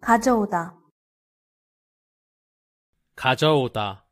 가져오다 가져오다